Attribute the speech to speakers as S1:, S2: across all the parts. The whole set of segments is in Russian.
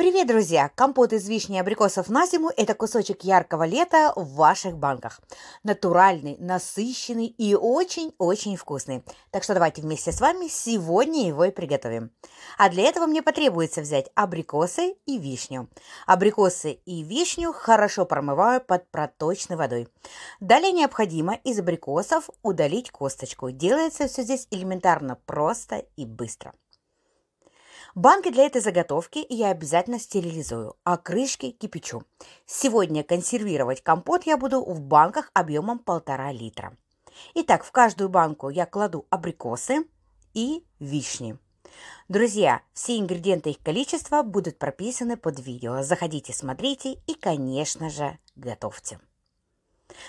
S1: Привет, друзья! Компот из вишни и абрикосов на зиму – это кусочек яркого лета в ваших банках. Натуральный, насыщенный и очень-очень вкусный. Так что давайте вместе с вами сегодня его и приготовим. А для этого мне потребуется взять абрикосы и вишню. Абрикосы и вишню хорошо промываю под проточной водой. Далее необходимо из абрикосов удалить косточку. Делается все здесь элементарно просто и быстро. Банки для этой заготовки я обязательно стерилизую, а крышки кипячу. Сегодня консервировать компот я буду в банках объемом 1,5 литра. Итак, в каждую банку я кладу абрикосы и вишни. Друзья, все ингредиенты и их количество будут прописаны под видео. Заходите, смотрите и, конечно же, готовьте.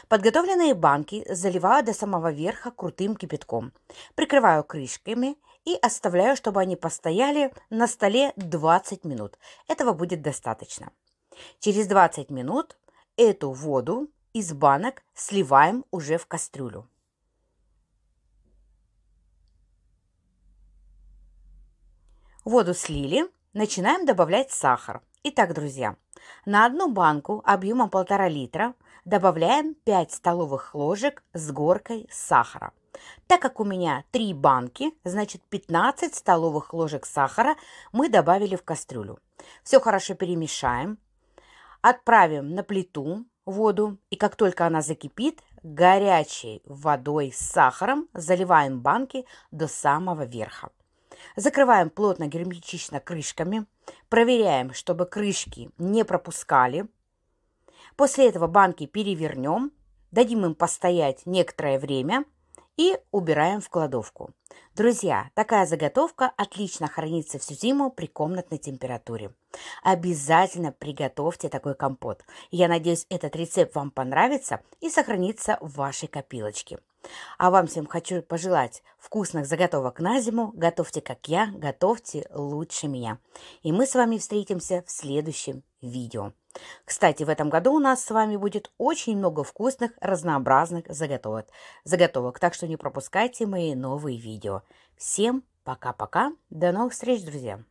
S1: Подготовленные банки заливаю до самого верха крутым кипятком. Прикрываю крышками – и оставляю, чтобы они постояли на столе 20 минут. Этого будет достаточно. Через 20 минут эту воду из банок сливаем уже в кастрюлю. Воду слили, начинаем добавлять сахар. Итак, друзья, на одну банку объемом 1,5 литра добавляем 5 столовых ложек с горкой сахара – так как у меня три банки, значит 15 столовых ложек сахара мы добавили в кастрюлю. Все хорошо перемешаем. Отправим на плиту воду, и как только она закипит, горячей водой с сахаром заливаем банки до самого верха. Закрываем плотно герметично крышками, проверяем, чтобы крышки не пропускали. После этого банки перевернем, дадим им постоять некоторое время – и убираем в кладовку. Друзья, такая заготовка отлично хранится всю зиму при комнатной температуре. Обязательно приготовьте такой компот. Я надеюсь, этот рецепт вам понравится и сохранится в вашей копилочке. А вам всем хочу пожелать вкусных заготовок на зиму. Готовьте, как я, готовьте лучше меня. И мы с вами встретимся в следующем видео. Кстати, в этом году у нас с вами будет очень много вкусных, разнообразных заготовок. заготовок так что не пропускайте мои новые видео. Всем пока-пока. До новых встреч, друзья!